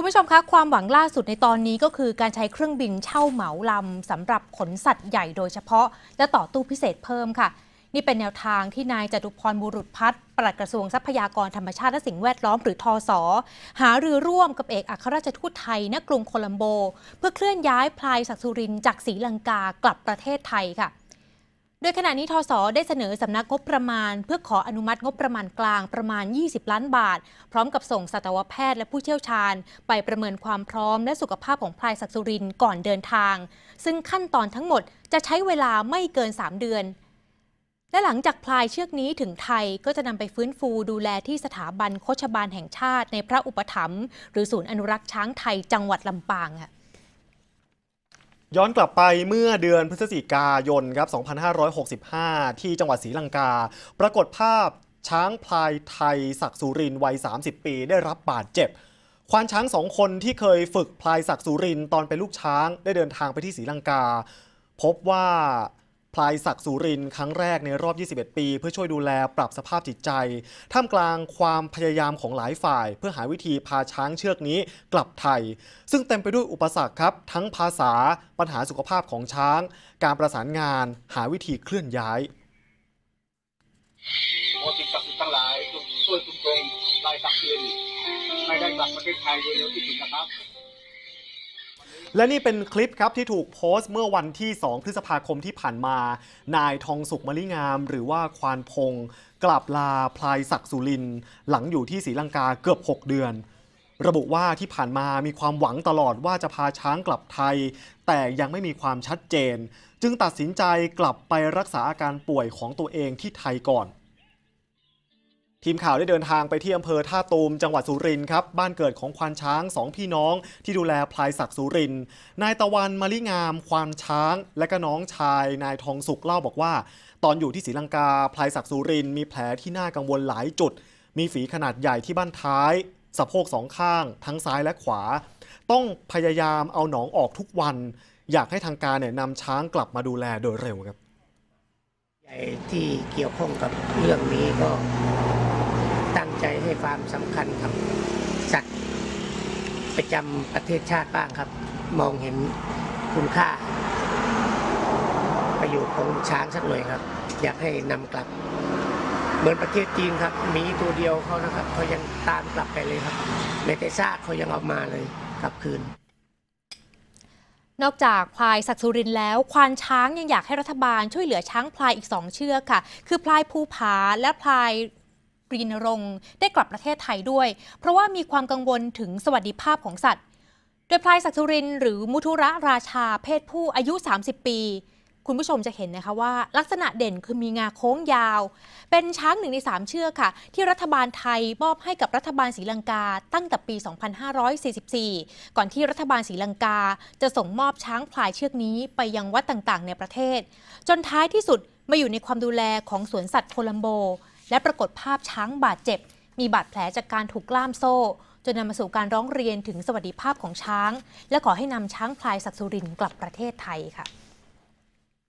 คุณผู้ชมคะความหวังล่าสุดในตอนนี้ก็คือการใช้เครื่องบินเช่าเหมาลำสำหรับขนสัตว์ใหญ่โดยเฉพาะ และต่อตู้พิเศษเพิ่มค่ะ นี่เป็นแนวทางที่นายจตุพรบุรุษพัฒน์ปลัดกระทรวงทรัพยากรธรรมชาติและสิ่งแวดล้อมหรือทอสอหารือร่วมกับเอกอัครราชทูตไทยณกรุงโคลัมโบเพื่อเคลื่อนย้ายพลายศักสุรินจากศรีลังกา กลับประเทศไทยค่ะโดยขณะนี้ทศได้เสนอสำนักงบประมาณ เพื่อขออนุมัติงบประมาณกลางประมาณ 20 ล้านบาท พร้อมกับส่งสัตวแพทย์และผู้เชี่ยวชาญ ไปประเมินความพร้อมและสุขภาพของพลายศักสุรินก่อนเดินทาง ซึ่งขั้นตอนทั้งหมดจะใช้เวลาไม่เกิน 3 เดือน และหลังจากพลายเชือกนี้ถึงไทยก็จะนำไปฟื้นฟูดูแลที่สถาบันโคชบาลแห่งชาติในพระอุปถัมภ์หรือศูนย์อนุรักษ์ช้างไทย จังหวัดลำปางค่ะย้อนกลับไปเมื่อเดือนพฤศจิกายนครับ 2565 ที่จังหวัดศรีลังกา ปรากฏภาพช้างพลายไทยศักสุริน วัย 30 ปี ได้รับบาดเจ็บ ควานช้างสองคนที่เคยฝึกพลายศักสุรินตอนเป็นลูกช้างได้เดินทางไปที่ศรีลังกา พบว่าพลายศักดิ์สุรินครั้งแรกในรอบ 21 ปี เพื่อช่วยดูแลปรับสภาพจิตใจ ท่ามกลางความพยายามของหลายฝ่าย เพื่อหาวิธีพาช้างเชือกนี้กลับไทย ซึ่งเต็มไปด้วยอุปสรรคครับทั้งภาษาปัญหาสุขภาพของช้าง การประสานงาน หาวิธีเคลื่อนย้ายขอสิ่ศักดิ์สทั้งหลายุ้รงลายตักเตือนไม่ได้กลับประเทศไทยโดยเร็วที่สุดนะครับและนี่เป็นคลิปครับที่ถูกโพสต์เมื่อวันที่ 2 พฤษภาคมที่ผ่านมา นายทองสุกมลิงามหรือว่าควานพงกลับลาพลายศักสุรินหลังอยู่ที่ศรีลังกาเกือบ 6 เดือน ระบุว่าที่ผ่านมามีความหวังตลอดว่าจะพาช้างกลับไทยแต่ยังไม่มีความชัดเจน จึงตัดสินใจกลับไปรักษาอาการป่วยของตัวเองที่ไทยก่อนทีมข่าวได้เดินทางไปที่อำเภอท่าตูมจังหวัดสุรินทร์ครับบ้านเกิดของควานช้างสองพี่น้อง ที่ดูแลพลายศักดิ์สุรินทร์นายตะวันมาลิงาม ควานช้างและก็น้องชาย นายทองสุกเล่าบอกว่าตอนอยู่ที่ศรีลังกาพลายศักดิ์สุรินทร์มีแผลที่น่ากังวลหลายจุด มีฝีขนาดใหญ่ที่บ้านท้าย สะโพกสองข้าง ทั้งซ้ายและขวา ต้องพยายามเอาหนองออกทุกวัน อยากให้ทางการเนี่ยนำช้างกลับมาดูแลโดยเร็วครับที่เกี่ยวข้องกับเรื่องนี้ก็ตั้งใจให้ความสำคัญกับสัตว์ประจำประเทศชาติ บ้างครับ มองเห็นคุณค่า ประโยชน์ของช้างสักหน่อยครับ อยากให้นำกลับ เหมือนประเทศจีนครับ มีตัวเดียวเขานะครับเขายังตามกลับไปเลยครับแม้แต่ซากเขายังเอามาเลยกลับคืนนอกจากพลายศักสุรินแล้ว ควานช้างยังอยากให้รัฐบาลช่วยเหลือช้างพลายอีกสองเชือกค่ะ คือพลายภูผาและพลายรีนรงได้กลับประเทศไทยด้วย เพราะว่ามีความกังวลถึงสวัสดิภาพของสัตว์โดยพลายศักสุรินหรือมุทุระราชาเพศผู้อายุ 30 ปีคุณผู้ชมจะเห็นนะคะว่าลักษณะเด่นคือมีงาโค้งยาว เป็นช้างหนึ่งในสามเชือกค่ะ ที่รัฐบาลไทย มอบให้กับรัฐบาลศรีลังกา ตั้งแต่ปี 2544 ก่อนที่รัฐบาลศรีลังกาจะส่งมอบช้างพลายเชือกนี้ไปยังวัดต่างๆ ในประเทศ จนท้ายที่สุด มาอยู่ในความดูแลของสวนสัตว์โคลัมโบ และปรากฏภาพช้างบาดเจ็บมีบาดแผลจากการถูกกล้ามโซ่ จนนำมาสู่การร้องเรียนถึงสวัสดิภาพของช้าง และขอให้นำช้างพลายสักสุรินกลับประเทศไทยค่ะ